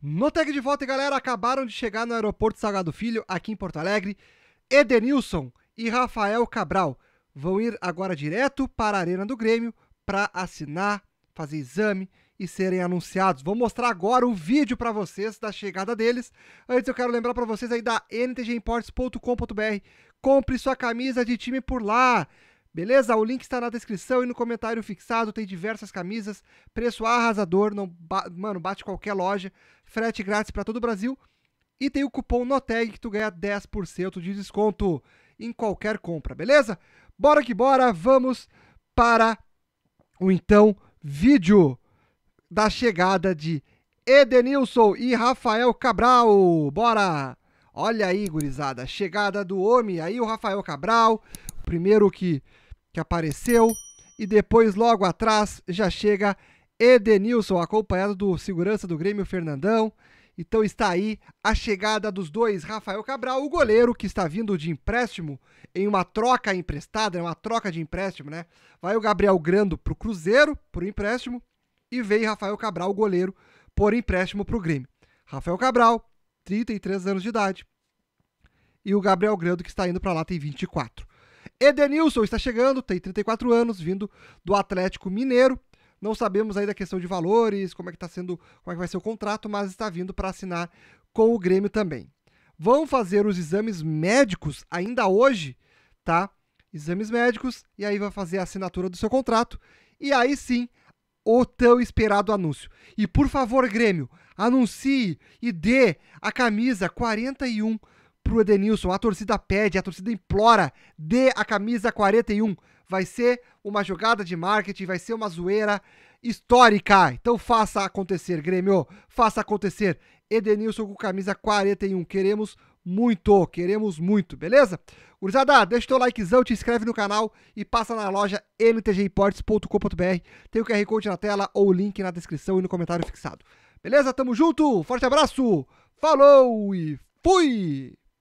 No tag de volta, galera, acabaram de chegar no aeroporto Salgado Filho, aqui em Porto Alegre. Edenilson e Rafael Cabral vão ir agora direto para a Arena do Grêmio para assinar, fazer exame e serem anunciados. Vou mostrar agora o vídeo para vocês da chegada deles. Antes eu quero lembrar para vocês aí da ntgimports.com.br. Compre sua camisa de time por lá. Beleza? O link está na descrição e no comentário fixado. Tem diversas camisas, preço arrasador, não ba mano, bate qualquer loja, frete grátis para todo o Brasil. E tem o cupom NOTEG que tu ganha 10% de desconto em qualquer compra, beleza? Bora que bora, vamos para o então vídeo da chegada de Edenilson e Rafael Cabral. Bora! Olha aí, gurizada, chegada do homem. Aí o Rafael Cabral primeiro que, que apareceu. E depois, logo atrás, já chega Edenilson, acompanhado do segurança do Grêmio, Fernandão. Então está aí a chegada dos dois, Rafael Cabral, o goleiro que está vindo de empréstimo em uma troca emprestada, é uma troca de empréstimo, né? Vai o Gabriel Grando para o Cruzeiro por empréstimo e vem Rafael Cabral, o goleiro, por empréstimo para o Grêmio. Rafael Cabral, 33 anos de idade, e o Gabriel Grando que está indo para lá tem 24. Edenilson está chegando, tem 34 anos, vindo do Atlético Mineiro. Não sabemos ainda a questão de valores, como é que tá sendo, como é que vai ser o contrato, mas está vindo para assinar com o Grêmio também. Vão fazer os exames médicos ainda hoje, tá? Exames médicos e aí vai fazer a assinatura do seu contrato e aí sim o tão esperado anúncio. E por favor, Grêmio, anuncie e dê a camisa 41 pro Edenilson. A torcida pede, a torcida implora, dê a camisa 41. Vai ser uma jogada de marketing, vai ser uma zoeira histórica. Então faça acontecer, Grêmio, faça acontecer. Edenilson com camisa 41. Queremos muito, queremos muito, beleza? Gurizada, deixa o teu likezão, te inscreve no canal e passa na loja ntgimportes.com.br. Tem o QR Code na tela ou o link na descrição e no comentário fixado. Beleza? Tamo junto, forte abraço, falou e fui!